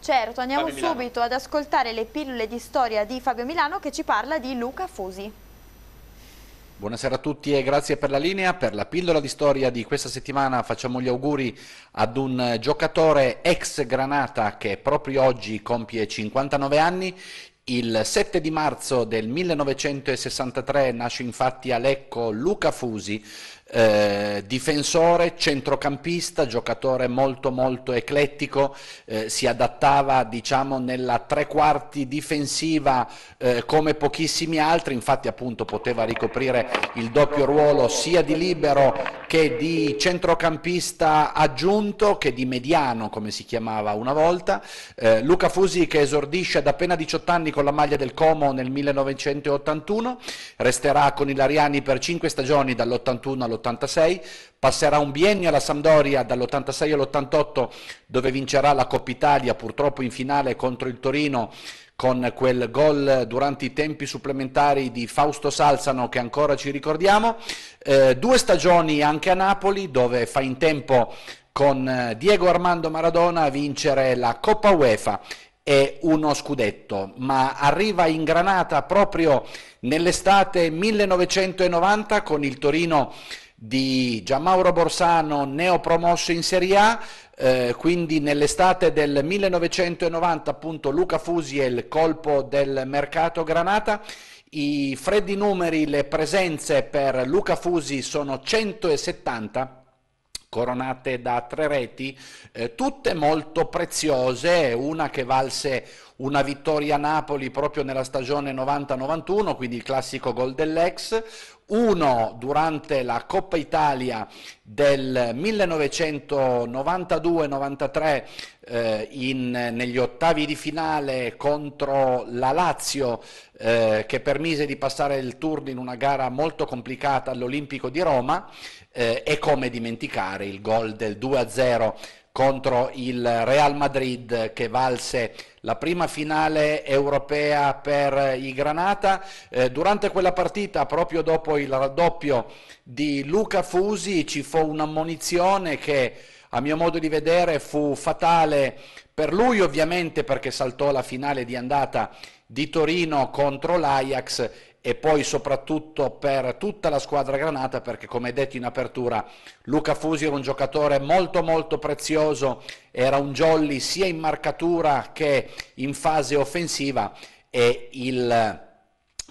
Certo, andiamo subito ad ascoltare le pillole di storia di Fabio Milano che ci parla di Luca Fusi. Buonasera a tutti e grazie per la linea. Per la pillola di storia di questa settimana facciamo gli auguri ad un giocatore ex Granata che proprio oggi compie 59 anni. Il 7 di marzo del 1963 nasce infatti a Lecco Luca Fusi, eh, difensore, centrocampista, giocatore molto molto eclettico, eh, si adattava diciamo nella tre quarti difensiva eh, come pochissimi altri, infatti appunto poteva ricoprire il doppio ruolo sia di libero che di centrocampista aggiunto che di mediano come si chiamava una volta. Eh, Luca Fusi che esordisce ad appena 18 anni con la maglia del Como nel 1981, resterà con i Lariani per 5 stagioni dall'81 allo 86, passerà un biennio alla Sampdoria dall'86 all'88 dove vincerà la Coppa Italia purtroppo in finale contro il Torino con quel gol durante i tempi supplementari di Fausto Salzano che ancora ci ricordiamo, eh, due stagioni anche a Napoli dove fa in tempo con eh, Diego Armando Maradona a vincere la Coppa UEFA e uno scudetto, ma arriva in Granata proprio nell'estate 1990 con il Torino di Giammauro Borsano, neopromosso in Serie A, eh, quindi nell'estate del 1990 appunto Luca Fusi e il colpo del mercato Granata. I freddi numeri, le presenze per Luca Fusi sono 170 coronate da tre reti, eh, tutte molto preziose, una che valse una vittoria a Napoli proprio nella stagione 90-91, quindi il classico gol dell'ex, uno durante la Coppa Italia del 1992-93 eh, in, negli ottavi di finale contro la Lazio eh, che permise di passare il turno in una gara molto complicata all'Olimpico di Roma eh, e come dimenticare il gol del 2-0 contro il Real Madrid che valse la prima finale europea per i Granata. Eh, durante quella partita, proprio dopo il raddoppio di Luca Fusi, ci fu un'ammonizione che a mio modo di vedere fu fatale per lui ovviamente perché saltò la finale di andata di Torino contro l'Ajax e poi soprattutto per tutta la squadra granata perché come detto in apertura Luca Fusi era un giocatore molto molto prezioso, era un jolly sia in marcatura che in fase offensiva e il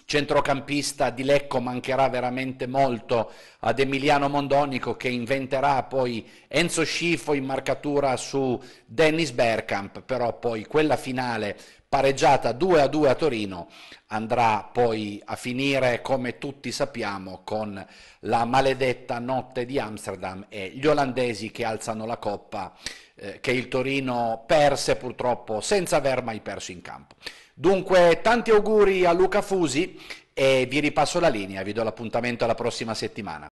centrocampista di Lecco mancherà veramente molto ad Emiliano Mondonico che inventerà poi Enzo Scifo in marcatura su Dennis Bergkamp, però poi quella finale pareggiata 2 a 2 a Torino andrà poi a finire come tutti sappiamo con la maledetta notte di Amsterdam e gli olandesi che alzano la coppa eh, che il Torino perse purtroppo senza aver mai perso in campo. Dunque, tanti auguri a Luca Fusi e vi ripasso la linea, vi do l'appuntamento alla prossima settimana.